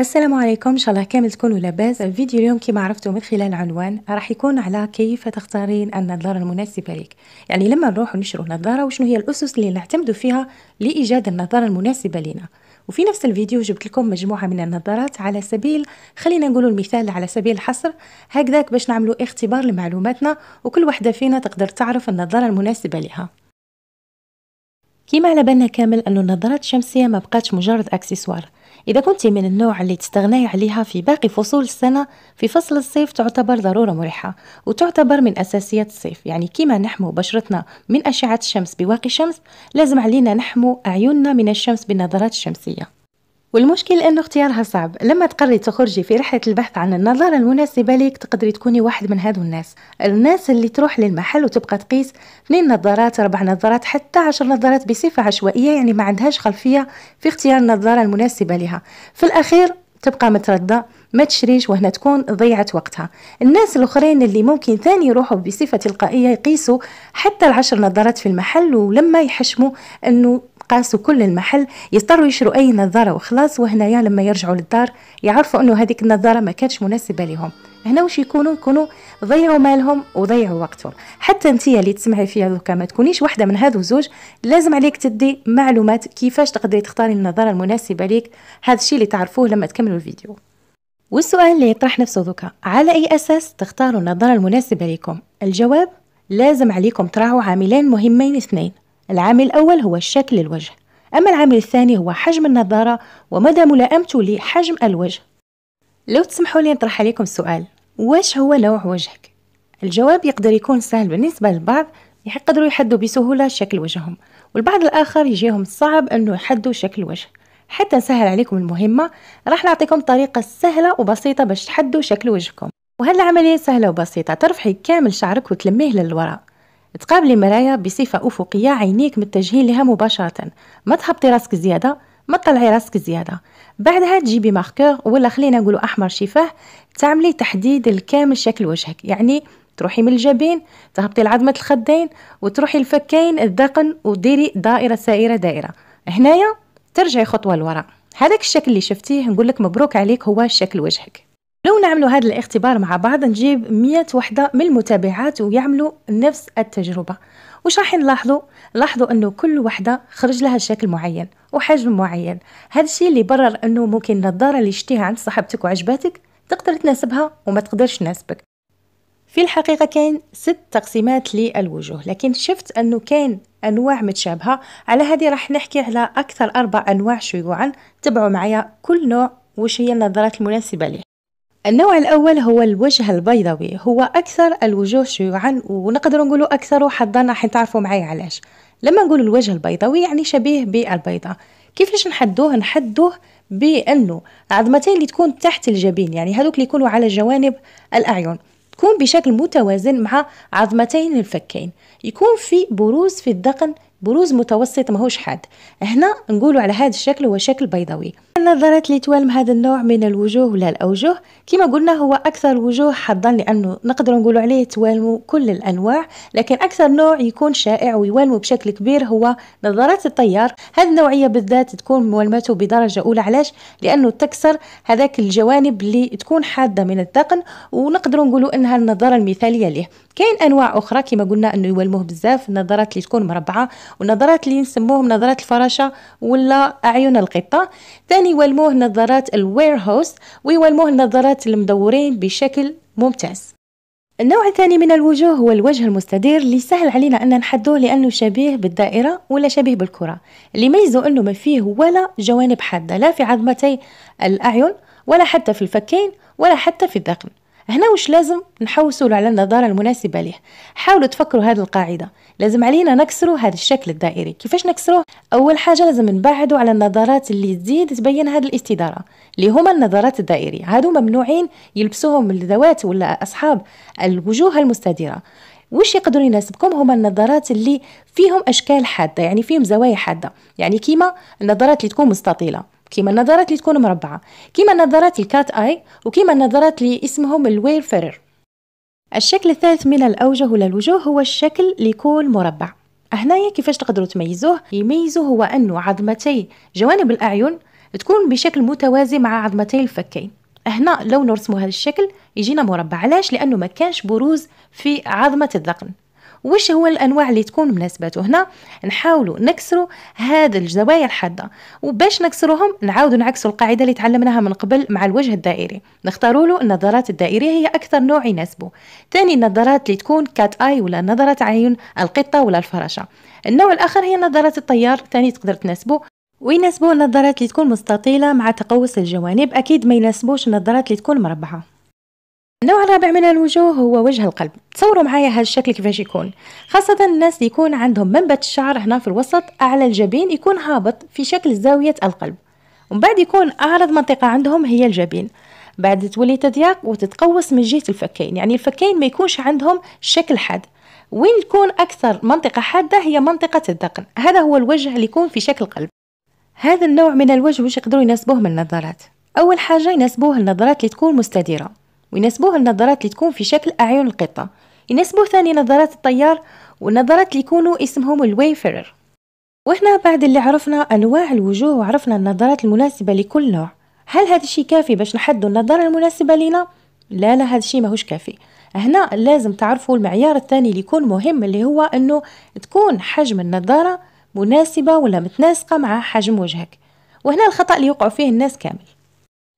السلام عليكم ان شاء الله كامل تكونوا لاباس الفيديو اليوم كما عرفتوا من خلال العنوان راح يكون على كيف تختارين النظاره المناسبه لك يعني لما نروح نشروا نظاره وشنو هي الاسس اللي نعتمدوا فيها لايجاد النظاره المناسبه لنا وفي نفس الفيديو جبت لكم مجموعه من النظارات على سبيل خلينا نقولوا المثال على سبيل الحصر هكذاك باش نعملوا اختبار لمعلوماتنا وكل وحده فينا تقدر تعرف النظاره المناسبه لها كيما على بالنا كامل أن النظارات الشمسيه ما بقاتش مجرد اكسسوار إذا كنت من النوع اللي تستغني عليها في باقي فصول السنة في فصل الصيف تعتبر ضرورة مريحة وتعتبر من أساسيات الصيف يعني كما نحمو بشرتنا من أشعة الشمس بواقي الشمس لازم علينا نحمو أعيننا من الشمس بالنظرات الشمسية والمشكل انه اختيارها صعب لما تقرري تخرجي في رحله البحث عن النظاره المناسبه ليك تقدري تكوني واحد من هذو الناس الناس اللي تروح للمحل وتبقى تقيس اثنين نظارات اربع نظارات حتى عشر نظارات بصفه عشوائيه يعني ما عندهاش خلفيه في اختيار النظاره المناسبه لها في الاخير تبقى متردده ما تشريش وهنا تكون ضيعت وقتها الناس الاخرين اللي ممكن ثاني يروحوا بصفه تلقائيه يقيسوا حتى العشر نظارات في المحل ولما يحشموا انه قاسوا كل المحل يضطروا يشروا اي نظاره وخلاص وهنايا لما يرجعوا للدار يعرفوا انه هذيك النظاره ما كانتش مناسبه لهم هنا واش يكونوا يكونوا ضيعوا مالهم وضيعوا وقتهم حتى انت اللي تسمعي فيها دوكا ما تكونيش واحده من هذو زوج لازم عليك تدي معلومات كيفاش تقدري تختاري النظاره المناسبه ليك هذا الشيء اللي تعرفوه لما تكملوا الفيديو والسؤال اللي يطرح نفسه دوكا على اي اساس تختاروا النظاره المناسبه لكم الجواب لازم عليكم تراعوا عاملين مهمين اثنين العامل الأول هو شكل الوجه أما العامل الثاني هو حجم النظارة ومدى ملائمته لحجم الوجه لو تسمحوا لي نطرح عليكم سؤال واش هو نوع وجهك؟ الجواب يقدر يكون سهل بالنسبة للبعض يقدروا يحدوا بسهولة شكل وجههم والبعض الآخر يجيهم صعب أنه يحدوا شكل وجه حتى نسهل عليكم المهمة راح نعطيكم طريقة سهلة وبسيطة باش تحدوا شكل وجهكم وهذه العملية سهلة وبسيطة ترفعي كامل شعرك وتلميه للوراء تقابلي مرايا بصفة أفقية عينيك متجهين لها مباشرة ما تحبطي راسك زيادة ما تطلعي راسك زيادة بعدها تجيبي ماركور ولا خلينا نقولوا أحمر شفاه تعملي تحديد الكامل شكل وجهك يعني تروحي من الجبين تهبطي لعظمة الخدين وتروحي الفكين الذقن وديري دائرة سائرة دائرة هنايا ترجعي خطوة لورا هذاك الشكل اللي شفتيه نقول لك مبروك عليك هو شكل وجهك لو نعملوا هذا الاختبار مع بعض نجيب 100 وحدة من المتابعات ويعملوا نفس التجربة وش راح نلاحظوا لاحظوا انه كل وحدة خرج لها شكل معين وحجم معين هذا الشيء اللي برر انه ممكن النظارة اللي شتيها عند صاحبتك وعجباتك تقدر تناسبها وما تقدرش تناسبك في الحقيقة كاين ست تقسيمات للوجوه لكن شفت أنه كاين أنواع متشابهة على هذه راح نحكي على أكثر أربع أنواع شيوعا تبعوا معايا كل نوع وش هي النظارات المناسبة ليه النوع الأول هو الوجه البيضوي هو أكثر الوجوه شيوعا ونقدر نقولوا أكثر حظا راح تعرفوا معي علاش لما نقول الوجه البيضوي يعني شبيه بالبيضة كيفاش نحدوه نحدوه بأنه عظمتين اللي تكون تحت الجبين يعني هذوك اللي يكونوا على جوانب الأعين تكون بشكل متوازن مع عظمتين الفكين يكون في بروز في الذقن بروز متوسط ماهوش حاد هنا نقولوا على هذا الشكل هو شكل بيضوي النظارات اللي توالم هذا النوع من الوجوه ولا الأوجه كما قلنا هو أكثر الوجوه حظا لأنه نقدر نقول عليه توالم كل الأنواع لكن أكثر نوع يكون شائع ويوالموا بشكل كبير هو نظارات الطيار هذه النوعية بالذات تكون موالمته بدرجة أولى علاش لأنه تكسر هذاك الجوانب اللي تكون حادة من الذقن ونقدر نقول أنها النظارة المثالية له كاين أنواع أخرى كما قلنا أنه يوالموه بزاف النظارات اللي تكون مربعة والنظارات اللي نسموهم نظارات الفراشة ولا أعين القطة ثاني يولموه نظارات الوير هوست ويولموه نظارات المدورين بشكل ممتاز النوع الثاني من الوجوه هو الوجه المستدير اللي سهل علينا ان نحدوه لانه شبيه بالدائره ولا شبيه بالكره اللي يميزه انه ما فيه ولا جوانب حاده لا في عظمتي الاعين ولا حتى في الفكين ولا حتى في الذقن هنا وش لازم نحوسوا على النظاره المناسبه ليه حاولوا تفكروا هذه القاعده لازم علينا نكسروا هذا الشكل الدائري كيفاش نكسروه اول حاجه لازم نبعدوا على النظارات اللي تزيد تبين هذه الاستداره اللي هما النظارات الدائريه هادو ممنوعين يلبسوهم الذوات ولا اصحاب الوجوه المستديره وش يقدروا يناسبكم هما النظارات اللي فيهم اشكال حاده يعني فيهم زوايا حاده يعني كيما النظارات اللي تكون مستطيله كيما النظارات اللي تكون مربعة كيما النظارات الكات آي وكيما النظارات اللي اسمهم الوير فيرر الشكل الثالث من الأوجه ولا الوجوه هو الشكل اللي يكون مربع هنايا كيفاش تقدروا تميزوه يميزوه هو أنه عظمتي جوانب الأعين تكون بشكل متوازي مع عظمتي الفكين هنا لو نرسموا هذا الشكل يجينا مربع علاش لأنه ما كانش بروز في عظمة الذقن واش هو الانواع اللي تكون مناسبات هنا نحاولوا نكسروا هذا الزوايا الحاده وباش نكسروهم نعاودوا نعكسوا القاعده اللي تعلمناها من قبل مع الوجه الدائري نختاروا له النظارات الدائريه هي اكثر نوع يناسبه ثاني النظارات اللي تكون كات اي ولا نظره عين القطه ولا الفراشه النوع الاخر هي نظارات الطيار ثاني تقدر تناسبه ويناسبوا النظارات اللي تكون مستطيله مع تقوس الجوانب اكيد ما يناسبوش النظارات اللي تكون مربعه النوع الرابع من الوجوه هو وجه القلب تصوروا معايا هالشكل كيفاش يكون خاصة الناس اللي يكون عندهم منبت الشعر هنا في الوسط أعلى الجبين يكون هابط في شكل زاوية القلب ومن بعد يكون أعرض منطقة عندهم هي الجبين بعد تولي تضيق وتتقوس من جهة الفكين يعني الفكين ما يكونش عندهم شكل حاد وين تكون أكثر منطقة حادة هي منطقة الذقن هذا هو الوجه اللي يكون في شكل قلب هذا النوع من الوجه واش يقدروا يناسبوه من النظارات أول حاجة يناسبوه النظارات اللي تكون مستديرة ويناسبوه النظارات اللي تكون في شكل أعين القطة يناسبوه ثاني نظارات الطيار والنظارات اللي يكونوا اسمهم الويفرر وإحنا بعد اللي عرفنا أنواع الوجوه وعرفنا النظارات المناسبة لكل نوع هل هذا الشيء كافي باش نحدد النظارة المناسبة لنا؟ لا لا هذا الشيء ماهوش كافي هنا لازم تعرفوا المعيار الثاني اللي يكون مهم اللي هو أنه تكون حجم النظارة مناسبة ولا متناسقة مع حجم وجهك وهنا الخطأ اللي يقع فيه الناس كامل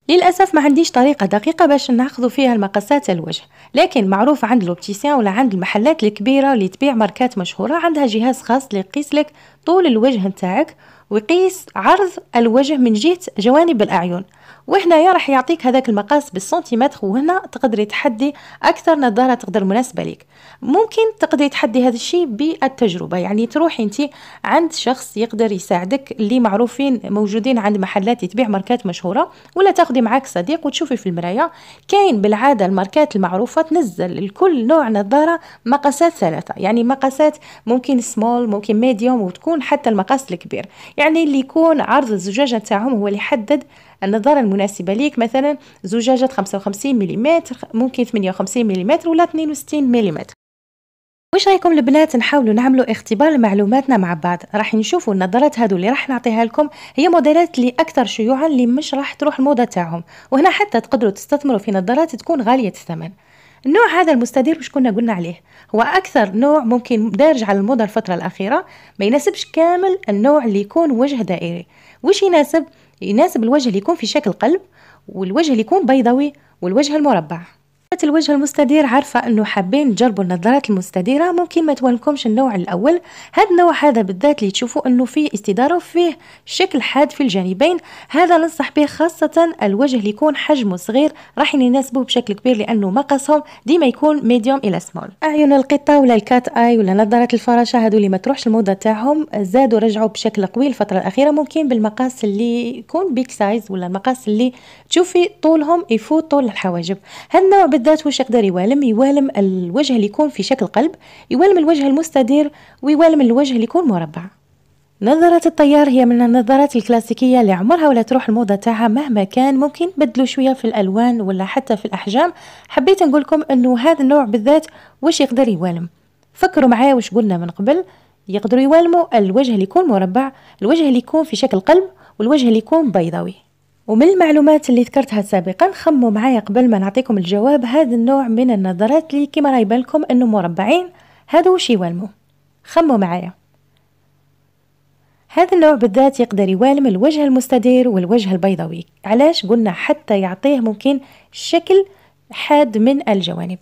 للاسف ما عنديش طريقه دقيقه باش ناخذ فيها المقاسات الوجه لكن معروف عند لوبتيسيان ولا عند المحلات الكبيره اللي تبيع ماركات مشهوره عندها جهاز خاص اللي يقيس لك طول الوجه نتاعك ويقيس عرض الوجه من جهة جوانب الأعين يا راح يعطيك هذاك المقاس بالسنتيمتر وهنا تقدري تحدي اكثر نظاره تقدر مناسبه لك ممكن تقدري تحدي هذا الشيء بالتجربه يعني تروحي انت عند شخص يقدر يساعدك اللي معروفين موجودين عند محلات تبيع ماركات مشهوره ولا تاخدي معك صديق وتشوفي في المرايه كاين بالعاده الماركات المعروفه تنزل لكل نوع نظاره مقاسات ثلاثه يعني مقاسات ممكن سمول ممكن ميديوم وتكون حتى المقاس الكبير يعني يعني اللي يكون عرض الزجاجه نتاعهم هو اللي يحدد النظاره المناسبه ليك مثلا زجاجه 55 ملم ممكن 58 ملم ولا 62 ملم واش رايكم البنات نحاولوا نعملوا اختبار معلوماتنا مع بعض راح نشوفوا النظارات هادو اللي راح نعطيها لكم هي موديلات اللي اكثر شيوعا اللي مش راح تروح الموضه تاعهم وهنا حتى تقدروا تستثمروا في نظارات تكون غاليه الثمن النوع هذا المستدير وش كنا قلنا عليه هو أكثر نوع ممكن دارج على الموضة الفترة الأخيرة ما يناسبش كامل النوع اللي يكون وجه دائري وش يناسب يناسب الوجه اللي يكون في شكل قلب والوجه اللي يكون بيضوي والوجه المربع الوجه المستدير عارفه انه حابين تجربوا النظارات المستديره ممكن ما تولكمش النوع الاول هذا النوع هذا بالذات اللي تشوفوا انه فيه استداره وفيه شكل حاد في الجانبين هذا ننصح به خاصه الوجه اللي يكون حجمه صغير راح يناسبه بشكل كبير لانه مقاسهم ديما يكون ميديوم الى سمول اعين القطه ولا الكات اي ولا نظارات الفراشه هذو اللي ما تروحش الموضه تاعهم زادوا رجعوا بشكل قوي الفتره الاخيره ممكن بالمقاس اللي يكون بيك سايز ولا المقاس اللي تشوفي طولهم يفوت طول الحواجب هذا النوع بالذات الذات واش يقدر يوالم يوالم الوجه اللي يكون في شكل قلب يوالم الوجه المستدير ويوالم الوجه اللي يكون مربع نظارات الطيار هي من النظارات الكلاسيكية اللي عمرها ولا تروح الموضة تاعها مهما كان ممكن بدلوا شوية في الألوان ولا حتى في الأحجام حبيت نقولكم أنه هذا النوع بالذات واش يقدر يوالم فكروا معايا واش قلنا من قبل يقدروا يوالموا الوجه اللي يكون مربع الوجه اللي يكون في شكل قلب والوجه اللي يكون بيضاوي ومن المعلومات اللي ذكرتها سابقا خموا معايا قبل ما نعطيكم الجواب هذا النوع من النظرات اللي كما راي بالكم انه مربعين هذا وش يوالمو خموا معايا هذا النوع بالذات يقدر يوالم الوجه المستدير والوجه البيضوي علاش قلنا حتى يعطيه ممكن شكل حاد من الجوانب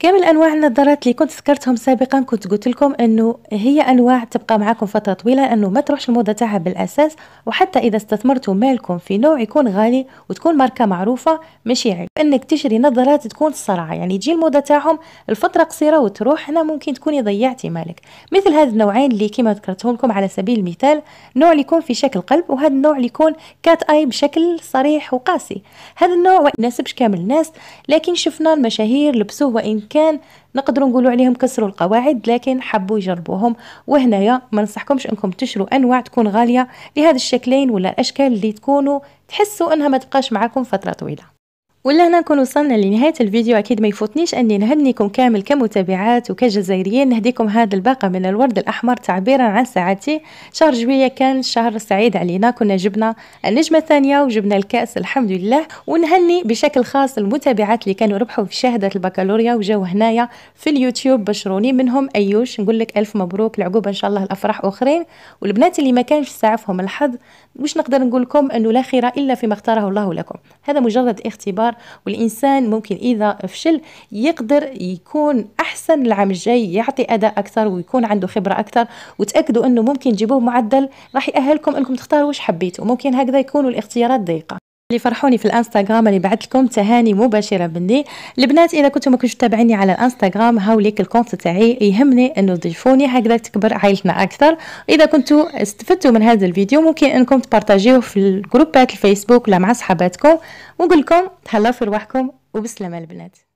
كامل انواع النظارات اللي كنت ذكرتهم سابقا كنت قلت لكم انه هي انواع تبقى معاكم فتره طويله انه ما تروحش الموضه تاعها بالاساس وحتى اذا استثمرتوا مالكم في نوع يكون غالي وتكون ماركه معروفه ماشي يعني. عيب انك تشري نظارات تكون صرعه يعني تجي الموضه تاعهم الفتره قصيره وتروح هنا ممكن تكوني ضيعتي مالك مثل هاد النوعين اللي كما ذكرتهم لكم على سبيل المثال نوع اللي يكون في شكل قلب وهذا النوع اللي يكون كات اي بشكل صريح وقاسي هذا النوع ما يناسبش كامل الناس لكن شفنا المشاهير لبسوه وان كان نقدروا نقولوا عليهم كسروا القواعد لكن حبوا يجربوهم وهنايا ما ننصحكمش انكم تشروا انواع تكون غاليه لهذا الشكلين ولا الاشكال اللي تكونوا تحسوا انها ما تبقاش معاكم فتره طويله ولهنا نكون وصلنا لنهاية الفيديو أكيد ما يفوتنيش أني نهنيكم كامل كمتابعات وكجزائريين نهديكم هذا الباقة من الورد الأحمر تعبيرا عن سعادتي شهر جوية كان شهر سعيد علينا كنا جبنا النجمة الثانية وجبنا الكأس الحمد لله ونهني بشكل خاص المتابعات اللي كانوا ربحوا في شهادة البكالوريا وجاو هنايا في اليوتيوب بشروني منهم أيوش نقول لك ألف مبروك العقوبة إن شاء الله الأفراح أخرين والبنات اللي ما كانش سعفهم الحظ مش نقدر نقول لكم أنه لا خير إلا فيما اختاره الله لكم هذا مجرد اختبار الاخر والإنسان ممكن إذا فشل يقدر يكون أحسن العام الجاي يعطي أداء أكثر ويكون عنده خبرة أكثر وتأكدوا أنه ممكن تجيبوه معدل راح يأهلكم أنكم تختاروا واش حبيتوا ممكن هكذا يكونوا الاختيارات ضيقة اللي فرحوني في الانستغرام اللي بعث لكم تهاني مباشره مني البنات اذا كنتم ما تتابعيني على الانستغرام هاوليك الكونت تاعي يهمني انه تضيفوني هكذا تكبر عائلتنا اكثر اذا كنتوا استفدتوا من هذا الفيديو ممكن انكم تبارطاجيوه في الجروبات الفيسبوك ولا مع صحاباتكم ونقول لكم تهلاو في رواحكم وبسلامه البنات